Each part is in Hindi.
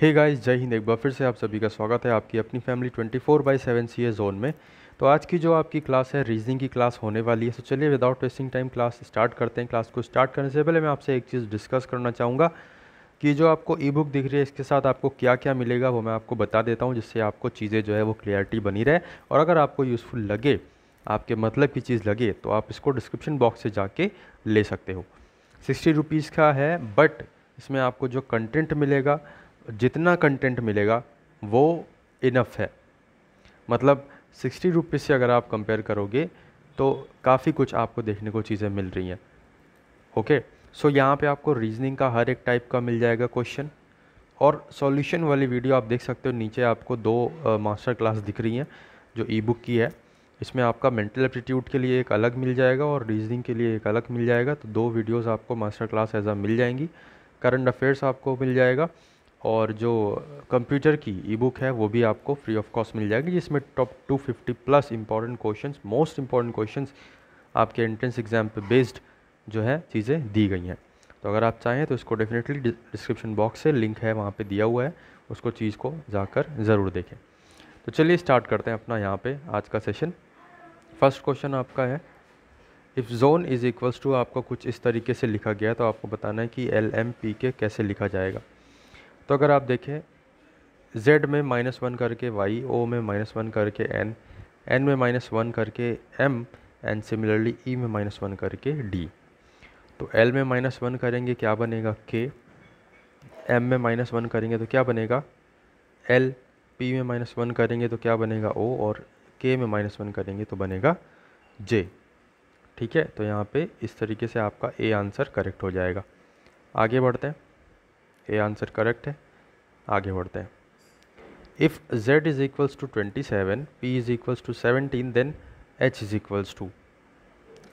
हे गाइस जय हिंद एक बार फिर से आप सभी का स्वागत है आपकी अपनी family 24 four by seven C A zone में तो आज की जो आपकी क्लास है रीजनिंग की क्लास होने वाली है तो चलिए without wasting time class start करते हैं क्लास को स्टार्ट करने से पहले मैं आपसे एक चीज़ डिस्कस करना चाहूँगा कि जो आपको ई बुक दिख रही है इसके साथ आपको क्या क्या मिलेगा वो मैं आपको बता देता हूँ जिससे आपको चीज़ें जो है वो क्लियरिटी बनी रहे और अगर आपको यूज़फुल लगे आपके मतलब की चीज़ लगे तो आप इसको डिस्क्रिप्शन बॉक्स से जाके ले सकते हो सिक्सटी रुपीज़ का है बट इसमें आपको जो कंटेंट मिलेगा जितना कंटेंट मिलेगा वो इनफ है मतलब सिक्सटी रुपीज़ से अगर आप कंपेयर करोगे तो काफ़ी कुछ आपको देखने को चीज़ें मिल रही हैं ओके सो यहाँ पे आपको रीजनिंग का हर एक टाइप का मिल जाएगा क्वेश्चन और सॉल्यूशन वाली वीडियो आप देख सकते हो नीचे आपको दो मास्टर क्लास दिख रही हैं जो ई बुक की है इसमें आपका मेंटल एप्टीट्यूड के लिए एक अलग मिल जाएगा और रीजनिंग के लिए एक अलग मिल जाएगा तो दो वीडियोस आपको मास्टर क्लास एज आ मिल जाएंगी करंट अफेयर्स आपको मिल जाएगा और जो कंप्यूटर की ई बुक है वो भी आपको फ्री ऑफ कॉस्ट मिल जाएगी जिसमें top 250 plus important question most important question आपके एंट्रेंस एग्ज़ाम पे बेस्ड जो है चीज़ें दी गई हैं तो अगर आप चाहें तो इसको डेफिनेटली डिस्क्रिप्शन बॉक्स से लिंक है वहाँ पे दिया हुआ है उसको चीज़ को जाकर ज़रूर देखें तो चलिए स्टार्ट करते हैं अपना यहाँ पे आज का सेशन फर्स्ट क्वेश्चन आपका है if zone is equals to आपको कुछ इस तरीके से लिखा गया है तो आपको बताना है कि एल एम पी के कैसे लिखा जाएगा तो अगर आप देखें z में माइनस वन करके y, o में माइनस वन करके n, n में माइनस वन करके m एंड सिमिलरली ई में माइनस वन करके डी तो एल में माइनस वन करेंगे क्या बनेगा के एम में माइनस वन करेंगे तो क्या बनेगा एल पी में माइनस वन करेंगे तो क्या बनेगा ओ और के में माइनस वन करेंगे तो बनेगा जे ठीक है तो यहाँ पे इस तरीके से आपका ए आंसर करेक्ट हो जाएगा आगे बढ़ते हैं ये आंसर करेक्ट है आगे बढ़ते हैं if Z is equals to twenty seven P is equals to seventeen then H is equals to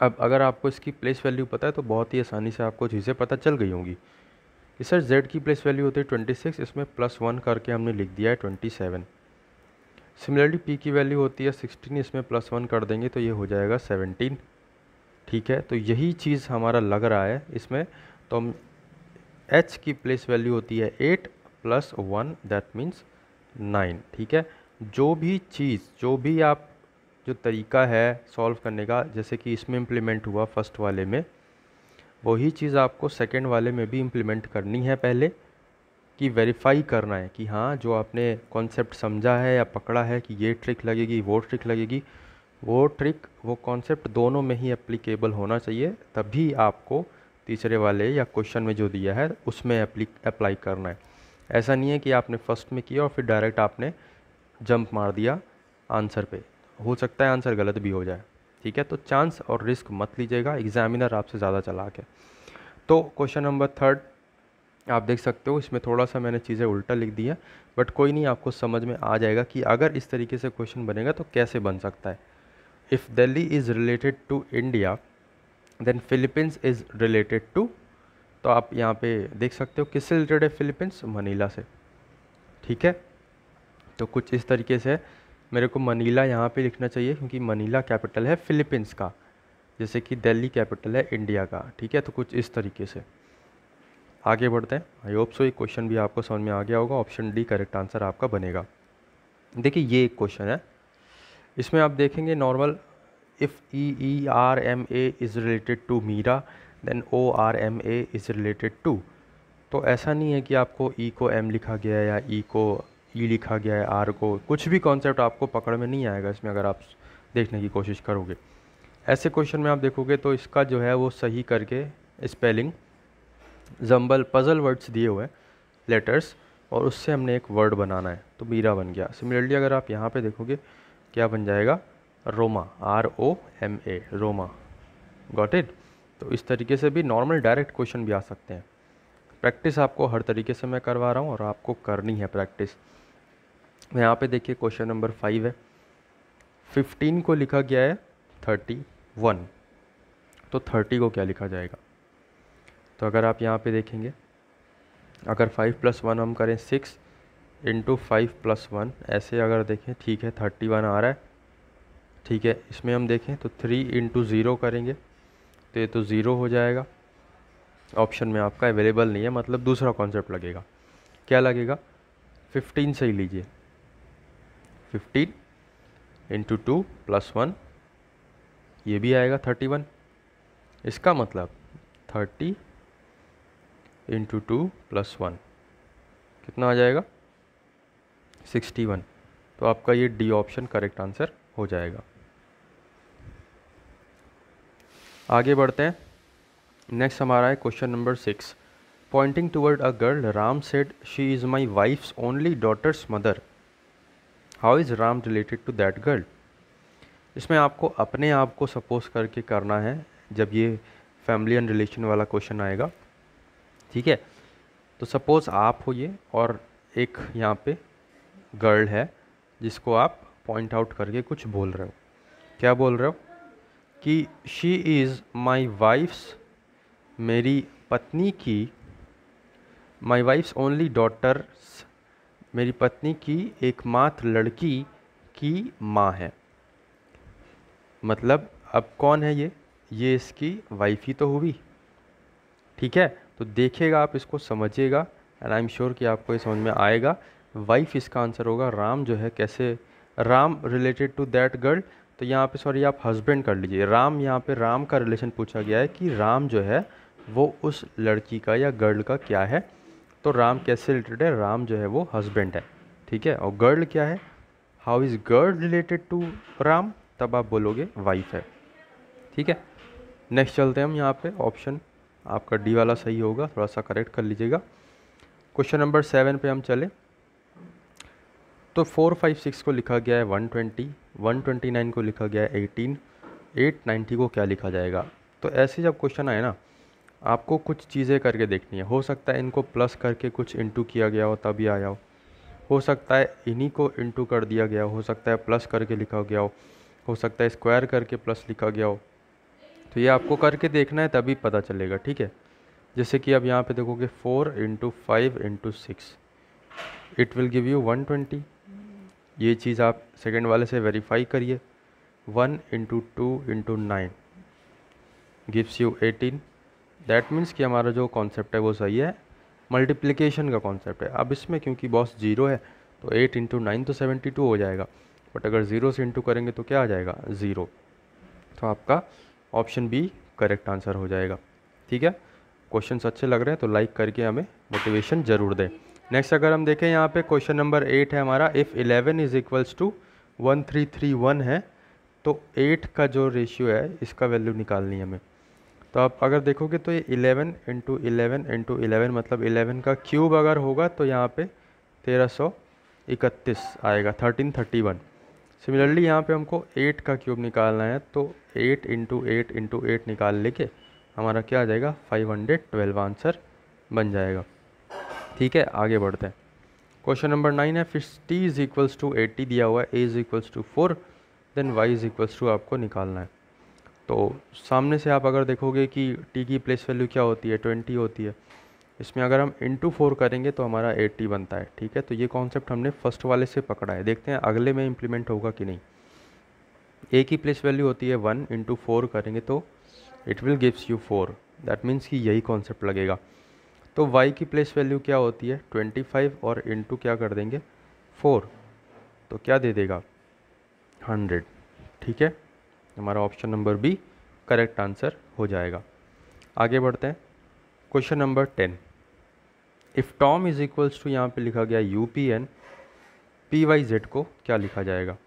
अब अगर आपको इसकी प्लेस वैल्यू पता है तो बहुत ही आसानी से आपको चीज़ें पता चल गई होंगी कि सर जेड की प्लेस वैल्यू होती है ट्वेंटी सिक्स इसमें प्लस वन करके हमने लिख दिया है ट्वेंटी सेवन सिमिलरली पी की वैल्यू होती है सिक्सटीन इसमें प्लस वन कर देंगे तो ये हो जाएगा सेवनटीन ठीक है तो यही चीज़ हमारा लग रहा है इसमें तो हम एच की प्लेस वैल्यू होती है eight plus one that means nine ठीक है जो भी चीज़ जो भी आप जो तरीका है सॉल्व करने का जैसे कि इसमें इम्प्लीमेंट हुआ फर्स्ट वाले में वही चीज़ आपको सेकेंड वाले में भी इम्प्लीमेंट करनी है पहले कि वेरीफाई करना है कि हाँ जो आपने कॉन्सेप्ट समझा है या पकड़ा है कि ये ट्रिक लगेगी वो ट्रिक लगेगी वो ट्रिक वो कॉन्सेप्ट दोनों में ही एप्लीकेबल होना चाहिए तभी आपको तीसरे वाले या क्वेश्चन में जो दिया है उसमें अप्लाई करना है ऐसा नहीं है कि आपने फर्स्ट में किया और फिर डायरेक्ट आपने जंप मार दिया आंसर पे हो सकता है आंसर गलत भी हो जाए ठीक है तो चांस और रिस्क मत लीजिएगा एग्जामिनर आपसे ज़्यादा चला के तो क्वेश्चन नंबर थर्ड आप देख सकते हो इसमें थोड़ा सा मैंने चीज़ें उल्टा लिख दी है बट कोई नहीं आपको समझ में आ जाएगा कि अगर इस तरीके से क्वेश्चन बनेगा तो कैसे बन सकता है if Delhi is related to India then Philippines is related to तो आप यहाँ पे देख सकते हो किससे रिलेटेड है फिलीपींस मनीला से ठीक है तो कुछ इस तरीके से मेरे को मनीला यहाँ पे लिखना चाहिए क्योंकि मनीला कैपिटल है फिलीपींस का जैसे कि दिल्ली कैपिटल है इंडिया का ठीक है तो कुछ इस तरीके से आगे बढ़ते हैं आई होप सो एक क्वेश्चन भी आपको समझ में आ गया होगा ऑप्शन डी करेक्ट आंसर आपका बनेगा देखिए ये एक क्वेश्चन है इसमें आप देखेंगे normal if e e a is related to Meera then O R M a is related to तो ऐसा नहीं है कि आपको ई e को एम लिखा गया है या ई e को ई e लिखा गया है आर को कुछ भी कॉन्सेप्ट आपको पकड़ में नहीं आएगा इसमें अगर आप देखने की कोशिश करोगे ऐसे क्वेश्चन में आप देखोगे तो इसका जो है वो सही करके स्पेलिंग जम्बल पज़ल वर्ड्स दिए हुए लेटर्स और उससे हमने एक वर्ड बनाना है तो मीरा बन गया सिमिलरली अगर आप यहाँ पे देखोगे क्या बन जाएगा Roma R O M A Roma got it तो इस तरीके से भी नॉर्मल डायरेक्ट क्वेश्चन भी आ सकते हैं प्रैक्टिस आपको हर तरीके से मैं करवा रहा हूँ और आपको करनी है प्रैक्टिस यहाँ पे देखिए क्वेश्चन नंबर फाइव है फिफ्टीन को लिखा गया है थर्टी वन तो थर्टी को क्या लिखा जाएगा तो अगर आप यहाँ पे देखेंगे अगर फाइव प्लस वन हम करें six into five plus one ऐसे अगर देखें ठीक है थर्टी वन आ रहा है ठीक है इसमें हम देखें तो थ्री इंटू ज़ीरो करेंगे तो ये तो ज़ीरो हो जाएगा ऑप्शन में आपका अवेलेबल नहीं है मतलब दूसरा कॉन्सेप्ट लगेगा क्या लगेगा फिफ्टीन से ही लीजिए fifteen into two plus one ये भी आएगा थर्टी वन इसका मतलब thirty into two plus one कितना आ जाएगा सिक्सटी वन तो आपका ये डी ऑप्शन करेक्ट आंसर हो जाएगा आगे बढ़ते हैं नेक्स्ट हमारा है question number six pointing toward a girl Ram said she is my wife's only daughter's mother how is Ram related to that girl इसमें आपको अपने आप को सपोज करके करना है जब ये फैमिली एंड रिलेशन वाला क्वेश्चन आएगा ठीक है तो सपोज़ आप हो ये और एक यहाँ पे गर्ल है जिसको आप पॉइंट आउट करके कुछ बोल रहे हो क्या बोल रहे हो कि शी इज़ माई वाइफ्स मेरी पत्नी की माई वाइफ्स ओनली डॉटर्स मेरी पत्नी की एकमात्र लड़की की माँ है मतलब अब कौन है ये ये इसकी वाइफ ही तो हुई ठीक है तो देखिएगा आप इसको समझिएगा एंड आई एम श्योर कि आपको ये समझ में आएगा वाइफ इसका आंसर होगा राम जो है कैसे Ram related to that girl तो यहाँ पे सॉरी आप हस्बैंड कर लीजिए राम यहाँ पे राम का रिलेशन पूछा गया है कि राम जो है वो उस लड़की का या गर्ल का क्या है तो राम कैसे रिलेटेड है राम जो है वो हस्बैंड है ठीक है और गर्ल क्या है how is girl related to Ram तब आप बोलोगे वाइफ है ठीक है नेक्स्ट चलते हैं हम यहाँ पे ऑप्शन आपका डी वाला सही होगा थोड़ा सा करेक्ट कर लीजिएगा क्वेश्चन नंबर सेवन पे हम चले तो फोर फाइव सिक्स को लिखा गया है वन ट्वेंटी 129 को लिखा गया है 18 890 को क्या लिखा जाएगा तो ऐसे जब क्वेश्चन आए ना आपको कुछ चीज़ें करके देखनी है हो सकता है इनको प्लस करके कुछ इंटू किया गया हो तभी आया हो हो सकता है इन्हीं को इंटू कर दिया गया हो सकता है प्लस करके लिखा गया हो हो सकता है स्क्वायर करके प्लस लिखा गया हो तो ये आपको करके देखना है तभी पता चलेगा ठीक है जैसे कि अब यहाँ पे देखोगे four into five into six it will give you one twenty ये चीज़ आप सेकेंड वाले से वेरीफाई करिए one into two into nine gives you eighteen that means कि हमारा जो कॉन्सेप्ट है वो सही है मल्टीप्लिकेशन का कॉन्सेप्ट है अब इसमें क्योंकि बॉस ज़ीरो है तो एट इंटू नाइन तो सेवेंटी टू हो जाएगा बट अगर ज़ीरो से इंटू करेंगे तो क्या आ जाएगा ज़ीरो तो आपका ऑप्शन बी करेक्ट आंसर हो जाएगा ठीक है क्वेश्चन अच्छे लग रहे हैं तो लाइक करके हमें मोटिवेशन ज़रूर दें नेक्स्ट अगर हम देखें यहाँ पे क्वेश्चन नंबर एट है हमारा if eleven is equals to one three three one है तो एट का जो रेशियो है इसका वैल्यू निकालनी है हमें तो आप अगर देखोगे तो ये eleven into eleven into eleven मतलब इलेवन का क्यूब अगर होगा तो यहाँ पे तेरह सौ इकतीस आएगा थर्टीन थर्टी वन सिमिलरली यहाँ पे हमको एट का क्यूब निकालना है तो eight into eight into eight निकाल लेके हमारा क्या आ जाएगा फाइव हंड्रेड ट्वेल्व आंसर बन जाएगा ठीक है आगे बढ़ते हैं क्वेश्चन नंबर नाइन है फिर T is equals to eighty दिया हुआ है A is equals to four then Y is equals to आपको निकालना है तो सामने से आप अगर देखोगे कि टी की प्लेस वैल्यू क्या होती है ट्वेंटी होती है इसमें अगर हम इंटू फोर करेंगे तो हमारा एट्टी बनता है ठीक है तो ये कॉन्सेप्ट हमने फर्स्ट वाले से पकड़ा है देखते हैं अगले में इम्प्लीमेंट होगा कि नहीं ए की प्लेस वैल्यू होती है वन इंटू फोर करेंगे तो it will gives you four that means कि यही कॉन्सेप्ट लगेगा तो y की प्लेस वैल्यू क्या होती है 25 और इंटू क्या कर देंगे 4 तो क्या दे देगा 100 ठीक है हमारा option number B correct answer हो जाएगा आगे बढ़ते हैं question number 10 if Tom is equals to यहाँ पे लिखा गया U P N P Y Z को क्या लिखा जाएगा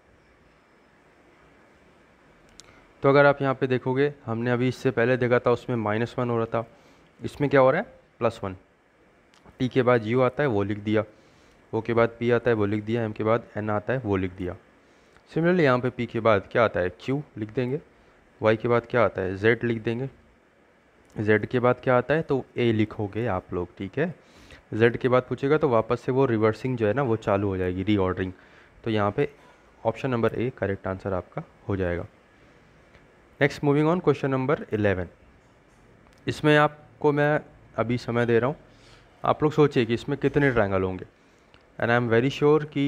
तो अगर आप यहाँ पे देखोगे हमने अभी इससे पहले देखा था उसमें माइनस वन हो रहा था इसमें क्या हो रहा है प्लस वन टी के बाद यू आता है वो लिख दिया ओ के बाद पी आता है वो लिख दिया एम के बाद एन आता है वो लिख दिया सिमिलरली यहाँ पे पी के बाद क्या आता है क्यू लिख देंगे वाई के बाद क्या आता है जेड लिख देंगे जेड के बाद क्या आता है तो ए लिखोगे आप लोग ठीक है जेड के बाद पूछेगा तो वापस से वो रिवर्सिंग जो है ना वो चालू हो जाएगी रीऑर्डरिंग तो यहाँ पे option number A correct answer आपका हो जाएगा next moving on question number eleven इसमें आपको मैं अभी समय दे रहा हूँ आप लोग सोचिए कि इसमें कितने ट्रायंगल होंगे and I am very sure कि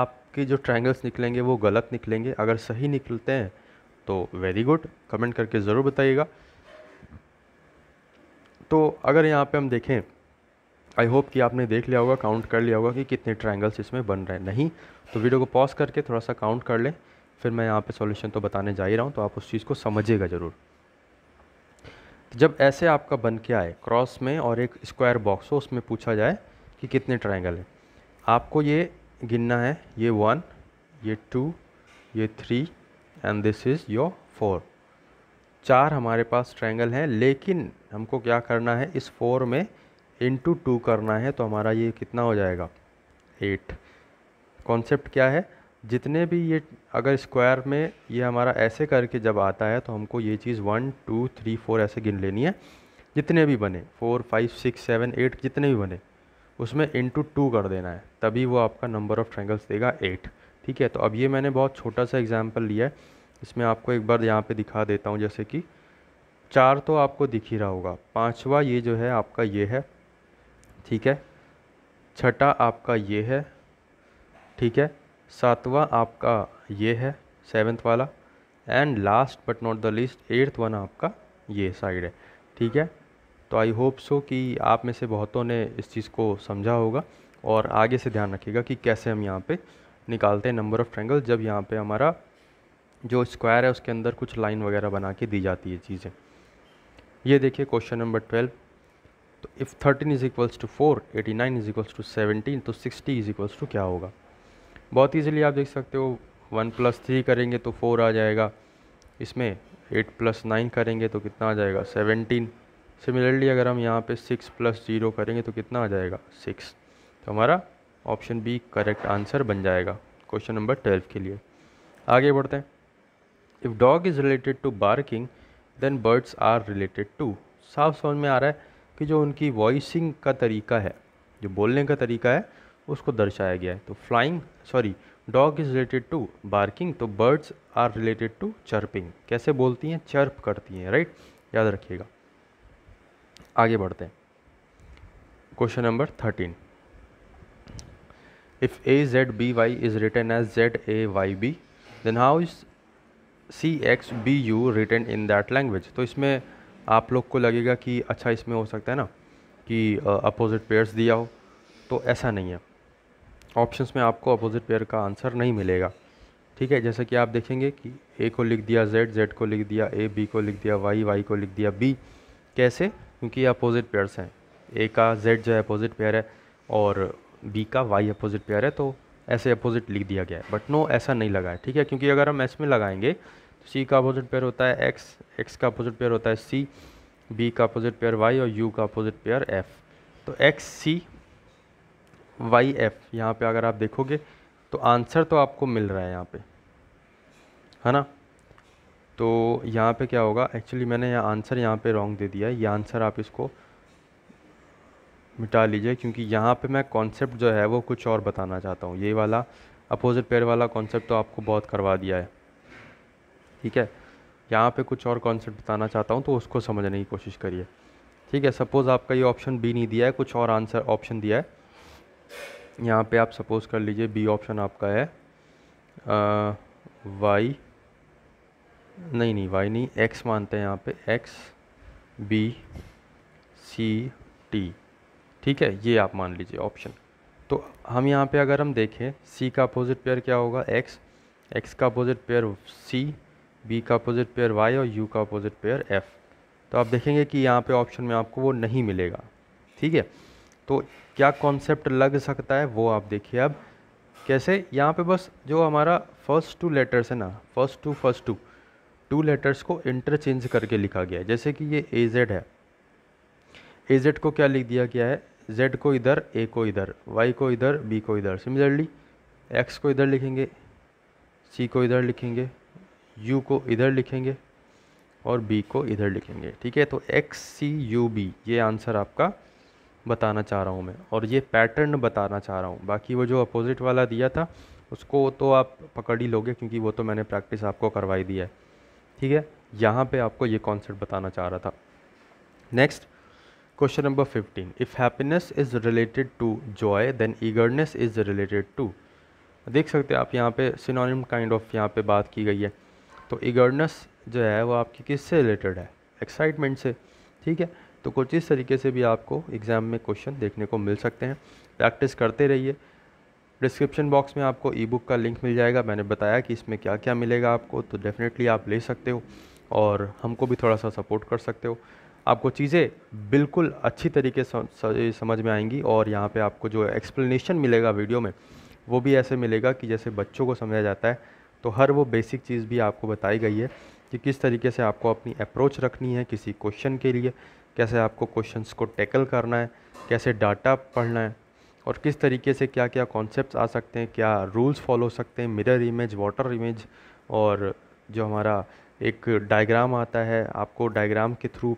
आपके जो ट्रायंगल्स निकलेंगे वो गलत निकलेंगे अगर सही निकलते हैं तो वेरी गुड कमेंट करके ज़रूर बताइएगा तो अगर यहाँ पे हम देखें आई होप कि आपने देख लिया होगा काउंट कर लिया होगा कि कितने ट्रायंगल्स इसमें बन रहे हैं नहीं तो वीडियो को पॉज करके थोड़ा सा काउंट कर लें फिर मैं यहाँ पे सॉल्यूशन तो बताने जा ही रहा हूँ तो आप उस चीज़ को समझिएगा ज़रूर जब ऐसे आपका बन के आए क्रॉस में और एक स्क्वायर बॉक्स हो उसमें पूछा जाए कि कितने ट्राइंगल हैं आपको ये गिनना है ये वन ये टू ये three and this is your four चार हमारे पास ट्राइंगल हैं लेकिन हमको क्या करना है इस फोर में इंटू टू करना है तो हमारा ये कितना हो जाएगा एट कॉन्सेप्ट क्या है जितने भी ये अगर स्क्वायर में ये हमारा ऐसे करके जब आता है तो हमको ये चीज़ वन टू थ्री फोर ऐसे गिन लेनी है जितने भी बने four five six seven eight जितने भी बने उसमें इंटू टू कर देना है तभी वो आपका नंबर ऑफ़ ट्रैंगल्स देगा एट ठीक है तो अब ये मैंने बहुत छोटा सा एग्जाम्पल लिया है इसमें आपको एक बार यहाँ पे दिखा देता हूँ जैसे कि चार तो आपको दिख ही रहा होगा पाँचवा ये जो है आपका ये है ठीक है छठा आपका ये है ठीक है सातवां आपका ये है सेवन्थ वाला and last but not the least eighth one आपका ये साइड है ठीक है तो आई होप सो कि आप में से बहुतों ने इस चीज़ को समझा होगा और आगे से ध्यान रखिएगा कि कैसे हम यहाँ पे निकालते हैं नंबर ऑफ़ ट्रैंगल जब यहाँ पे हमारा जो स्क्वायर है उसके अंदर कुछ लाइन वगैरह बना के दी जाती है चीज़ें ये देखिए क्वेश्चन नंबर ट्वेल्व तो if thirteen is equals to four eighty nine is equals to seventeen तो सिक्सटी इज़ इक्वल्स टू क्या होगा बहुत ईजिली आप देख सकते हो वन प्लस थ्री करेंगे तो फोर आ जाएगा इसमें एट प्लस नाइन करेंगे तो कितना आ जाएगा सेवनटीन सिमिलरली अगर हम यहाँ पे सिक्स प्लस ज़ीरो करेंगे तो कितना आ जाएगा सिक्स तो हमारा ऑप्शन बी करेक्ट आंसर बन जाएगा क्वेश्चन नंबर ट्वेल्व के लिए आगे बढ़ते हैं if dog is related to barking then birds are related to साफ समझ में आ रहा है कि जो उनकी वॉइसिंग का तरीका है जो बोलने का तरीका है उसको दर्शाया गया है तो flying sorry dog is related to barking तो birds are related to chirping कैसे बोलती हैं चर्प करती हैं राइट याद रखिएगा आगे बढ़ते हैं question number thirteen if A Z B Y is return as Z A Y B then how is C X B U return in that language तो इसमें आप लोग को लगेगा कि अच्छा इसमें हो सकता है ना कि अपोजिट पेयर्स दिया हो तो ऐसा नहीं है ऑप्शंस में आपको अपोजिट पेयर का आंसर नहीं मिलेगा ठीक है जैसे कि आप देखेंगे कि ए को लिख दिया जेड जेड को लिख दिया ए बी को लिख दिया वाई वाई को लिख दिया बी कैसे क्योंकि ये अपोजिट पेयर्स हैं ए का जेड जो है अपोजिट पेयर है और बी का वाई अपोजिट पेयर है तो ऐसे अपोजिट लिख दिया गया है बट नो ऐसा नहीं लगा है ठीक है क्योंकि अगर हम एस में लगाएंगे तो सी का अपोजिट पेयर होता है एक्स एक्स का अपोजिट पेयर होता है सी बी का अपोजिट पेयर वाई और यू का अपोजिट पेयर एफ तो एक्स सी वाई एफ यहाँ पर अगर आप देखोगे तो आंसर तो आपको मिल रहा है यहाँ पे है ना तो यहाँ पे क्या होगा एक्चुअली मैंने यहाँ आंसर यहाँ पे रॉन्ग दे दिया है ये आंसर आप इसको मिटा लीजिए क्योंकि यहाँ पे मैं कॉन्सेप्ट जो है वो कुछ और बताना चाहता हूँ ये वाला अपोजिट पेयर वाला कॉन्सेप्ट तो आपको बहुत करवा दिया है ठीक है यहाँ पे कुछ और कॉन्सेप्ट बताना चाहता हूँ तो उसको समझने की कोशिश करिए ठीक है सपोज़ आपका ये ऑप्शन बी नहीं दिया है कुछ और आंसर ऑप्शन दिया है यहाँ पे आप सपोज़ कर लीजिए बी ऑप्शन आपका है वाई नहीं नहीं वाई नहीं एक्स मानते हैं यहाँ पे एक्स बी सी टी ठीक है ये आप मान लीजिए ऑप्शन तो हम यहाँ पे अगर हम देखें सी का अपोजिट पेयर क्या होगा एक्स एक्स का अपोजिट पेयर सी बी का अपोजिट पेयर वाई और यू का अपोजिट पेयर एफ़ तो आप देखेंगे कि यहाँ पे ऑप्शन में आपको वो नहीं मिलेगा ठीक है तो क्या कॉन्सेप्ट लग सकता है वो आप देखिए अब कैसे यहाँ पे बस जो हमारा फर्स्ट टू लेटर्स है ना first two first two two letters को इंटरचेंज करके लिखा गया है जैसे कि ये ए जेड है ए जेड को क्या लिख दिया गया है जेड को इधर ए को इधर वाई को इधर बी को इधर सिमिलरली एक्स को इधर लिखेंगे सी को इधर लिखेंगे यू को इधर लिखेंगे और बी को इधर लिखेंगे ठीक है तो एक्स सी यू बी ये आंसर आपका बताना चाह रहा हूँ मैं और ये पैटर्न बताना चाह रहा हूँ बाकी वो जो अपोज़िट वाला दिया था उसको तो आप पकड़ ही लोगे क्योंकि वो तो मैंने प्रैक्टिस आपको करवाई दिया है ठीक है यहाँ पे आपको ये कॉन्सेप्ट बताना चाह रहा था next question number fifteen if happiness is related to joy then eagerness is related to देख सकते हैं आप यहाँ पे सिनोनिम काइंड ऑफ यहाँ पे बात की गई है तो ईगरनेस जो है वो आपकी किससे रिलेटेड है एक्साइटमेंट से ठीक है तो कुछ इस तरीके से भी आपको एग्ज़ाम में क्वेश्चन देखने को मिल सकते हैं प्रैक्टिस करते रहिए डिस्क्रिप्शन बॉक्स में आपको ई बुक का लिंक मिल जाएगा मैंने बताया कि इसमें क्या क्या मिलेगा आपको तो डेफ़िनेटली आप ले सकते हो और हमको भी थोड़ा सा सपोर्ट कर सकते हो आपको चीज़ें बिल्कुल अच्छी तरीके से समझ में आएंगी और यहाँ पे आपको जो एक्सप्लेनेशन मिलेगा वीडियो में वो भी ऐसे मिलेगा कि जैसे बच्चों को समझा जाता है तो हर वो बेसिक चीज़ भी आपको बताई गई है कि किस तरीके से आपको अपनी अप्रोच रखनी है किसी क्वेश्चन के लिए कैसे आपको क्वेश्चंस को टैकल करना है कैसे डाटा पढ़ना है और किस तरीके से क्या क्या कॉन्सेप्ट्स आ सकते हैं क्या रूल्स फॉलो सकते हैं मिरर इमेज वाटर इमेज और जो हमारा एक डायग्राम आता है आपको डायग्राम के थ्रू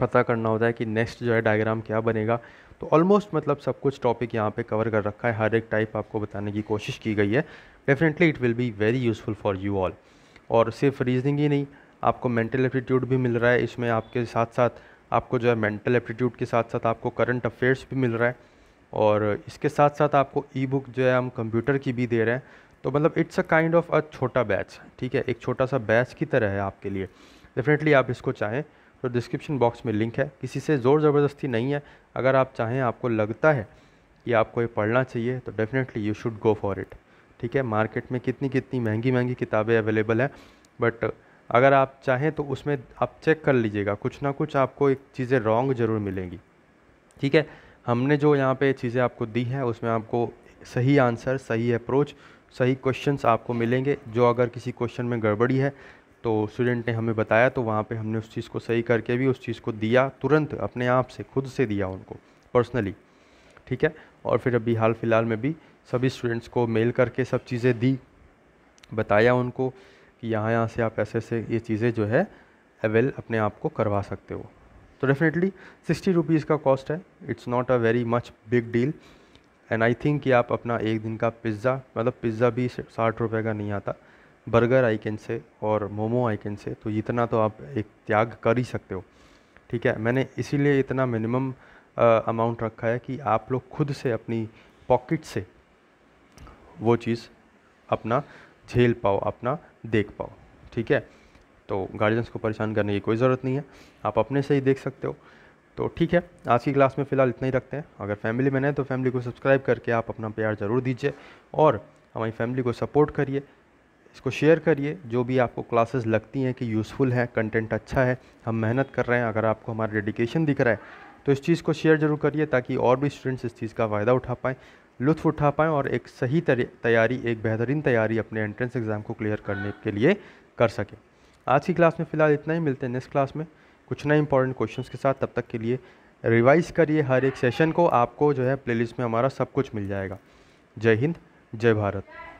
पता करना होता है कि नेक्स्ट जो है डायग्राम क्या बनेगा तो ऑलमोस्ट मतलब सब कुछ टॉपिक यहाँ पे कवर कर रखा है हर एक टाइप आपको बताने की कोशिश की गई है definitely it will be very useful for you all और सिर्फ रीजनिंग ही नहीं आपको मेंटल एप्टीट्यूड भी मिल रहा है इसमें आपके साथ साथ आपको जो है मेंटल एप्टीट्यूड के साथ साथ आपको करंट अफेयर्स भी मिल रहा है और इसके साथ साथ आपको ई बुक जो है हम कंप्यूटर की भी दे रहे हैं तो मतलब it's a kind of a छोटा बैच ठीक है एक छोटा सा बैच की तरह है आपके लिए डेफिनेटली आप इसको चाहें तो डिस्क्रिप्शन बॉक्स में लिंक है किसी से ज़ोर ज़बरदस्ती नहीं है अगर आप चाहें आपको लगता है कि आपको ये पढ़ना चाहिए तो definitely you should go for it ठीक है मार्केट में कितनी कितनी महंगी महंगी किताबें अवेलेबल हैं बट अगर आप चाहें तो उसमें आप चेक कर लीजिएगा कुछ ना कुछ आपको एक चीज़ें रॉन्ग ज़रूर मिलेंगी ठीक है हमने जो यहाँ पे चीज़ें आपको दी हैं उसमें आपको सही आंसर सही अप्रोच सही क्वेश्चंस आपको मिलेंगे जो अगर किसी क्वेश्चन में गड़बड़ी है तो स्टूडेंट ने हमें बताया तो वहाँ पर हमने उस चीज़ को सही करके भी उस चीज़ को दिया तुरंत अपने आप से खुद से दिया उनको पर्सनली ठीक है और फिर अभी हाल फिलहाल में भी सभी स्टूडेंट्स को मेल करके सब चीज़ें दी बताया उनको कि यहाँ यहाँ से आप ऐसे ऐसे ये चीज़ें जो है अवेल अपने आप को करवा सकते हो तो डेफिनेटली सिक्सटी रुपीज़ का कॉस्ट है it's not a very much big deal and I think कि आप अपना एक दिन का पिज़्ज़ा मतलब पिज़्ज़ा भी साठ रुपये का नहीं आता बर्गर आई कैन से और मोमो आई कैन से तो इतना तो आप एक त्याग कर ही सकते हो ठीक है मैंने इसीलिए इतना मिनिमम अमाउंट रखा है कि आप लोग खुद से अपनी पॉकेट से वो चीज़ अपना झेल पाओ अपना देख पाओ ठीक है तो गार्जियंस को परेशान करने की कोई ज़रूरत नहीं है आप अपने से ही देख सकते हो तो ठीक है आज की क्लास में फ़िलहाल इतना ही रखते हैं अगर फैमिली में नहीं तो फैमिली को सब्सक्राइब करके आप अपना प्यार ज़रूर दीजिए और हमारी फैमिली को सपोर्ट करिए इसको शेयर करिए जो भी आपको क्लासेस लगती हैं कि यूज़फुल है कंटेंट अच्छा है हम मेहनत कर रहे हैं अगर आपको हमारा डेडिकेशन दिख रहा है तो इस चीज़ को शेयर ज़रूर करिए ताकि और भी स्टूडेंट्स इस चीज़ का फ़ायदा उठा पाएँ लुत्फ़ उठा पाएँ और एक सही तैयारी एक बेहतरीन तैयारी अपने एंट्रेंस एग्ज़ाम को क्लियर करने के लिए कर सकें आज की क्लास में फ़िलहाल इतना ही मिलते हैं नेक्स्ट क्लास में कुछ नए इंपॉर्टेंट क्वेश्चंस के साथ तब तक के लिए रिवाइज करिए हर एक सेशन को आपको जो है प्लेलिस्ट में हमारा सब कुछ मिल जाएगा जय हिंद जय भारत